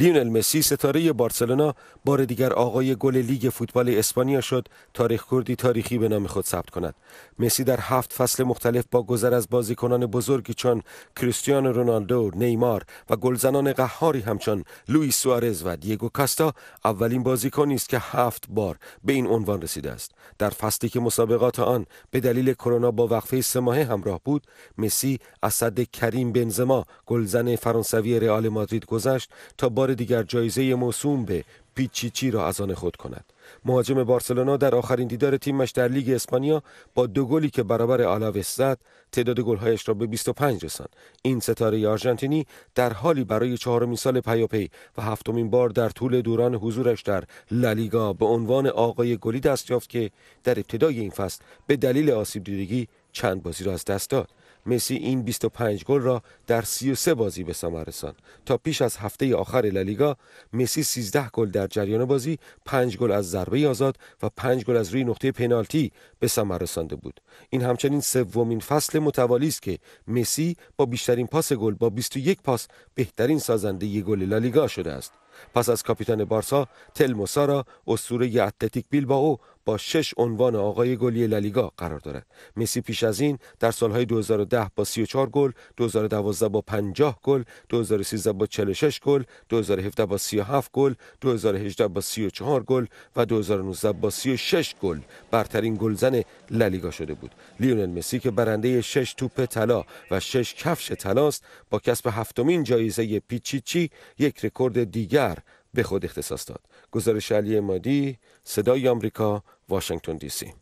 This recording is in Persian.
لیونل مسی ستاره بارسلونا بار دیگر آقای گل لیگ فوتبال اسپانیا شد تاریخ کردی تاریخی به نام خود ثبت کند مسی در هفت فصل مختلف با گذر از بازیکنان بزرگی چون کریستیانو رونالدو نیمار و گلزنان قهاری همچون لوئیس سوارز و دیگو کاستا اولین بازیکنی است که هفت بار به این عنوان رسیده است در فصلی که مسابقات آن به دلیل کرونا با وقفه سه ماهه همراه بود مسی از صد کریم بنزما گلزن فرانسوی رئال مادرید گذشت تا بار دیگر جایزه موسوم به پیچیچی را از آن خود کند. مهاجم بارسلونا در آخرین دیدار تیمش در لیگ اسپانیا با دو گلی که برابر آلاوس زد تعداد گلهایش را به 25 رساند این ستاره آرژانتینی در حالی برای چهارمین سال پیاپی و هفتمین بار در طول دوران حضورش در لالیگا به عنوان آقای گلی دست یافت که در ابتدای این فصل به دلیل آسیب دیدگی چند بازی را از دست داد مسی این 25 گل را در 33 بازی به ثمر رساند تا پیش از هفته آخر لالیگا مسی 13 گل در جریان بازی 5 گل از ضربه آزاد و 5 گل از روی نقطه پنالتی به ثمر رسانده بود این همچنین سومین فصل متوالی است که مسی با بیشترین پاس گل با 21 پاس بهترین سازنده گل لالیگا شده است پس از کاپیتان بارسا تلموسارا اسطوره اتلتیک بیلباو با شش عنوان آقای گلی لالیگا قرار دارد. مسی پیش از این در سالهای 2010 با 34 گل، 2012 با 50 گل، 2013 با 46 گل، 2017 با 37 گل، 2018 با 34 گل و 2019 با 36 گل برترین گلزن لالیگا شده بود. لیونل مسی که برنده 6 توپ طلا و 6 کفش طلاست با کسب هفتمین جایزه پیچیچی یک رکورد دیگر به خود اختصاص داد گزارش علی مادی صدای آمریکا واشنگتن دی سی